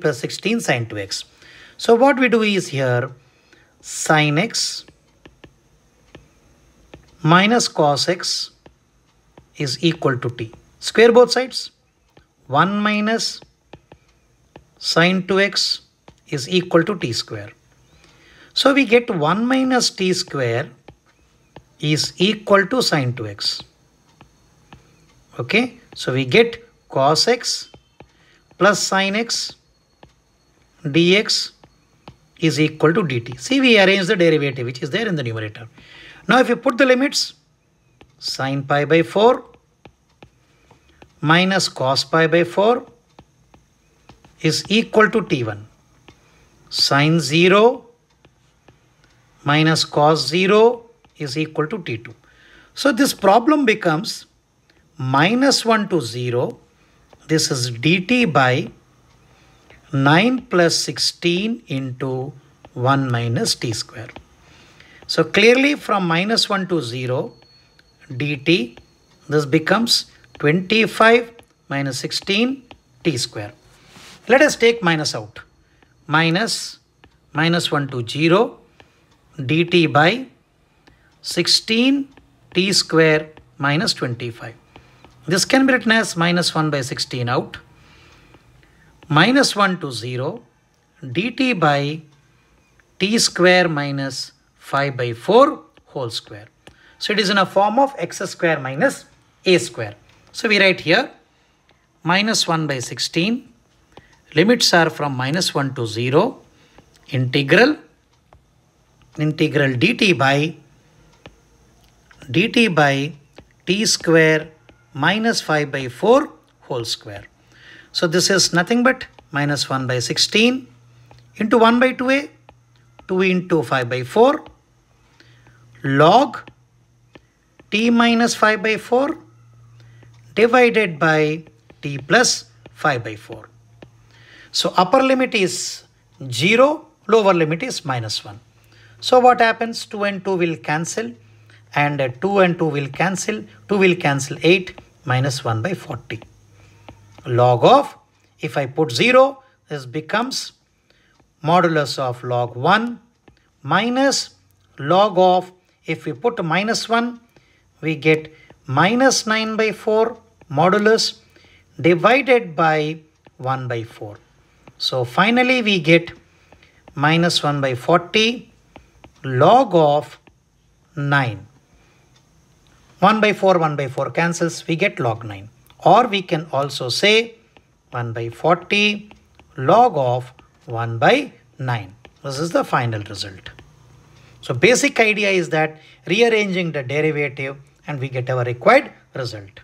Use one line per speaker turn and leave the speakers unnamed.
plus 16 sine 2x. So what we do is here sine x minus cos x is equal to t. Square both sides. 1 minus sine 2x is equal to t square. So we get 1 minus t square is equal to sine 2x. Okay, so we get cos x plus sine x dx is equal to dt. See, we arrange the derivative which is there in the numerator. Now, if you put the limits, sine pi by 4 minus cos pi by 4 is equal to t1. Sine 0 minus cos 0 is equal to t2. So, this problem becomes minus 1 to 0. This is dt by 9 plus 16 into 1 minus t square. So clearly from minus 1 to 0 dt this becomes 25 minus 16 t square. Let us take minus out. Minus minus 1 to 0 dt by 16 t square minus 25. This can be written as minus 1 by 16 out minus 1 to 0 dt by t square minus 5 by 4 whole square. So it is in a form of x square minus a square. So we write here minus 1 by 16 limits are from minus 1 to 0 integral integral dt by dt by t square minus 5 by 4 whole square. So this is nothing but minus 1 by 16 into 1 by 2a, 2 into 5 by 4 log t minus 5 by 4 divided by t plus 5 by 4. So upper limit is 0, lower limit is minus 1. So what happens? 2 and 2 will cancel and 2 and 2 will cancel. 2 will cancel 8 minus 1 by 40 log of, if I put 0, this becomes modulus of log 1 minus log of, if we put minus 1, we get minus 9 by 4 modulus divided by 1 by 4. So finally we get minus 1 by 40 log of 9. 1 by 4, 1 by 4 cancels, we get log 9 or we can also say 1 by 40 log of 1 by 9. This is the final result. So basic idea is that rearranging the derivative and we get our required result.